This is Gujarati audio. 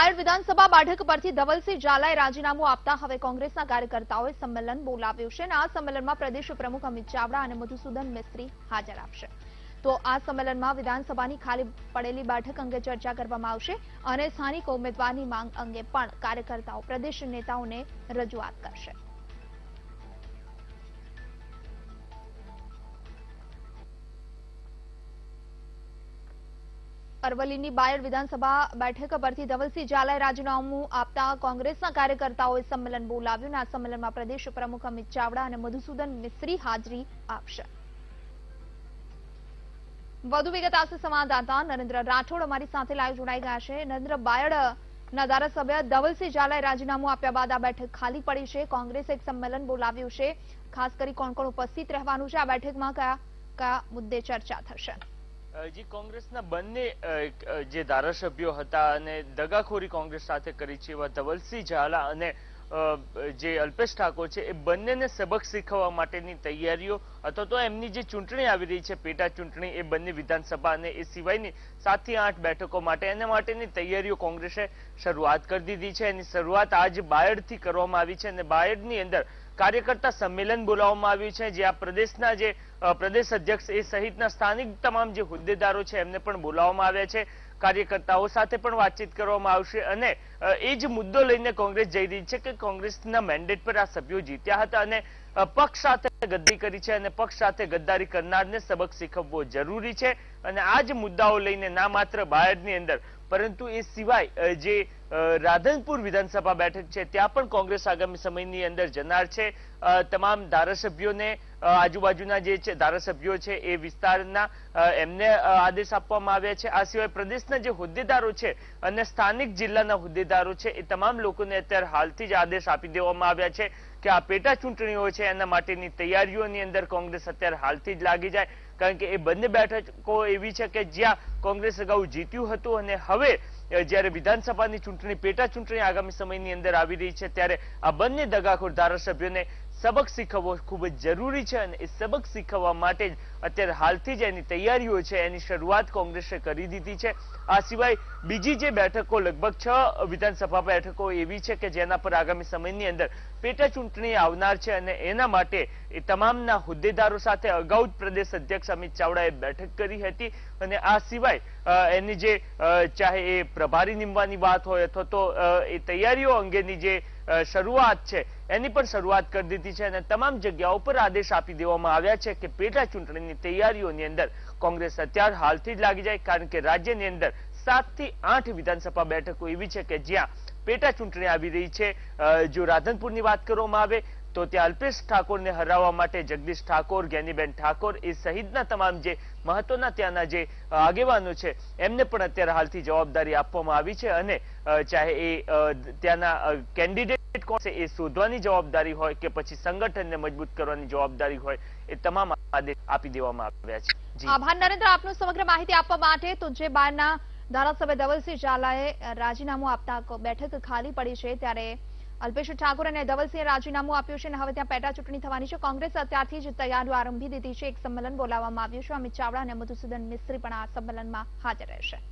નાયર વિધાનસભા બાઠક પરથી ધવલસિંહ ઝાલાએ રાજીનામું આપતા હવે કોંગ્રેસના કાર્યકર્તાઓએ સંમેલન બોલાવ્યું છે અને આ સંમેલનમાં પ્રદેશ પ્રમુખ અમિત ચાવડા અને મધુસૂદન મિસ્ત્રી હાજર આપશે તો આ સંમેલનમાં વિધાનસભાની ખાલી પડેલી બેઠક અંગે ચર્ચા કરવામાં આવશે અને સ્થાનિક ઉમેદવારની માંગ અંગે પણ કાર્યકર્તાઓ પ્રદેશ નેતાઓને રજૂઆત કરશે અરવલ્લીની બાયડ વિધાનસભા બેઠક પરથી ધવલસિંહ ઝાલાએ રાજીનામું આપતા કોંગ્રેસના કાર્યકર્તાઓએ સંમેલન બોલાવ્યું આ સંમેલનમાં પ્રદેશ પ્રમુખ અમિત ચાવડા અને મધુસૂદન મિસ્ત્રી હાજરી આપશે વધુ વિગત આવશે સંવાદદાતા નરેન્દ્ર રાઠોડ અમારી સાથે લાઈવ જોડાઈ ગયા છે નરેન્દ્ર બાયડના ધારાસભ્ય ધવલસિંહ ઝાલાએ રાજીનામું આપ્યા બાદ આ બેઠક ખાલી પડી છે કોંગ્રેસે એક સંમેલન બોલાવ્યું છે ખાસ કરી કોણ કોણ ઉપસ્થિત રહેવાનું છે આ બેઠકમાં કયા કયા મુદ્દે ચર્ચા થશે જે કોંગ્રેસના બંને જે ધારાસભ્યો હતા અને દગાખોરી કોંગ્રેસ સાથે કરી છે એવા ધવલસિંહ ઝાલા અને જે અલ્પેશ ઠાકોર છે એ બંનેને સબક શીખવવા માટેની તૈયારીઓ અથવા તો એમની જે ચૂંટણી આવી રહી છે પેટા ચૂંટણી એ બંને વિધાનસભા અને એ સિવાયની સાતથી આઠ બેઠકો માટે એના માટેની તૈયારીઓ કોંગ્રેસે શરૂઆત કરી દીધી છે એની શરૂઆત આજ બાયડથી કરવામાં આવી છે અને બાયડની અંદર કાર્યકર્તા સંમેલન બોલાવવામાં આવ્યું છે જ્યાં પ્રદેશના જે પ્રદેશ અધ્યક્ષ એ સહિતના સ્થાનિક તમામ જે હોદ્દેદારો છે એમને પણ બોલાવવામાં આવ્યા છે કાર્યકર્તાઓ સાથે પણ વાતચીત કરવામાં આવશે અને એ જ મુદ્દો લઈને કોંગ્રેસ જઈ રહી છે કે કોંગ્રેસના મેન્ડેટ પર આ સભ્યો જીત્યા હતા અને પક્ષ સાથે ગદ્દી કરી છે અને પક્ષ સાથે ગદ્દારી કરનારને સબક શીખવવો જરૂરી છે અને આ જ મુદ્દાઓ લઈને ના માત્ર ભારતની અંદર પરંતુ એ સિવાય જે રાધનપુર વિધાનસભા બેઠક છે ત્યાં પણ કોંગ્રેસ આગામી સમયની અંદર જનાર છે તમામ ધારાસભ્યોને આજુબાજુના જે છે ધારાસભ્યો છે એ વિસ્તારના એમને આદેશ આપવામાં આવ્યા છે આ સિવાય પ્રદેશના જે હોદ્દેદારો છે અને સ્થાનિક જિલ્લાના હોદ્દેદારો છે એ તમામ લોકોને અત્યારે હાલથી જ આદેશ આપી દેવામાં આવ્યા છે કે આ પેટા ચૂંટણીઓ છે એના માટેની તૈયારીઓની અંદર કોંગ્રેસ અત્યારે હાલથી જ લાગી જાય કારણ કે એ બંને બેઠકો એવી છે કે જ્યાં કોંગ્રેસ અગાઉ જીત્યું હતું અને હવે જ્યારે વિધાનસભાની ચૂંટણી પેટા ચૂંટણી આગામી સમયની અંદર આવી રહી છે ત્યારે આ બંને દગાખોર ધારાસભ્યોને સબક શીખવવો ખૂબ જ જરૂરી છે અને એ સબક શીખવવા માટે જ અત્યારે હાલથી જ એની તૈયારીઓ છે એની શરૂઆત કોંગ્રેસે કરી દીધી છે આ સિવાય બીજી જે બેઠકો લગભગ છ વિધાનસભા બેઠકો એવી છે કે જેના પર આગામી સમયની અંદર પેટા ચૂંટણી આવનાર છે અને એના માટે એ તમામના હોદ્દેદારો સાથે અગાઉ જ પ્રદેશ અધ્યક્ષ અમિત ચાવડાએ બેઠક કરી હતી અને આ સિવાય એની જે ચાહે એ પ્રભારી નીમવાની વાત હોય અથવા તો એ તૈયારીઓ અંગેની જે શરૂઆત છે એની પણ શરૂઆત કરી દીધી છે અને તમામ જગ્યાઓ પર આદેશ આપી દેવામાં આવ્યા છે કે પેટા ચૂંટણીની તૈયારીઓની અંદર કોંગ્રેસ અત્યાર હાલથી જ લાગી જાય કારણ કે રાજ્યની અંદર સાત થી આઠ વિધાનસભા બેઠકો એવી છે કે જ્યાં પેટા ચૂંટણી આવી રહી છે જો રાધનપુરની વાત કરવામાં આવે તો ત્યાં અલ્પેશ ઠાકોરને હરાવવા માટે જગદીશ ઠાકોર જ્ઞાનીબેન ઠાકોર એ સહિતના તમામ જે મહત્વના ત્યાંના જે આગેવાનો છે એમને પણ અત્યારે હાલથી જવાબદારી આપવામાં આવી છે અને ચાહે એ ત્યાંના કેન્ડિડેટ કોણ છે એ શોધવાની જવાબદારી હોય કે પછી સંગઠનને મજબૂત કરવાની જવાબદારી હોય એ તમામ આદેશ આપી દેવામાં આવ્યા છે આભાર નરેન્દ્ર આપનું સમગ્ર માહિતી આપવા માટે તો જે બારના ધારાસભ્ય ધવલસિંહ ઝાલાએ રાજીનામું આપતા બેઠક ખાલી પડી છે ત્યારે અલ્પેશ ઠાકોર અને ધવલસિંહે રાજીનામું આપ્યું છે અને હવે ત્યાં પેટા ચૂંટણી થવાની છે કોંગ્રેસ અત્યારથી જ તૈયારીઓ આરંભી દીધી છે એક સંમેલન બોલાવવામાં આવ્યું છે અમિત ચાવડા અને મધુસૂદન મિસ્ત્રી પણ આ સંમેલનમાં હાજર રહેશે